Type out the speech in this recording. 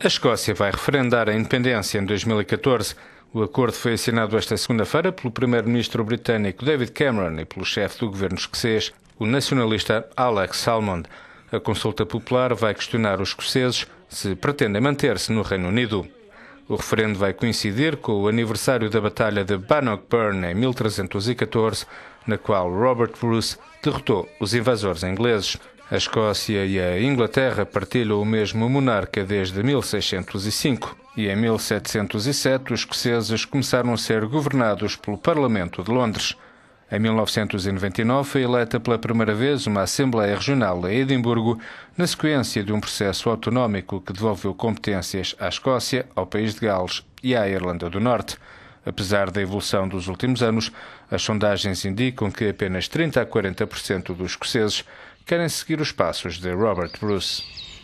A Escócia vai referendar a independência em 2014. O acordo foi assinado esta segunda-feira pelo primeiro-ministro britânico David Cameron e pelo chefe do governo escocês, o nacionalista Alex Salmond. A consulta popular vai questionar os escoceses se pretendem manter-se no Reino Unido. O referendo vai coincidir com o aniversário da Batalha de Bannockburn em 1314, na qual Robert Bruce derrotou os invasores ingleses. A Escócia e a Inglaterra partilham o mesmo monarca desde 1605 e em 1707 os escoceses começaram a ser governados pelo Parlamento de Londres. Em 1999 foi eleita pela primeira vez uma Assembleia Regional a Edimburgo, na sequência de um processo autonómico que devolveu competências à Escócia, ao País de Gales e à Irlanda do Norte. Apesar da evolução dos últimos anos, as sondagens indicam que apenas 30 a 40% dos escoceses querem seguir os passos de Robert Bruce.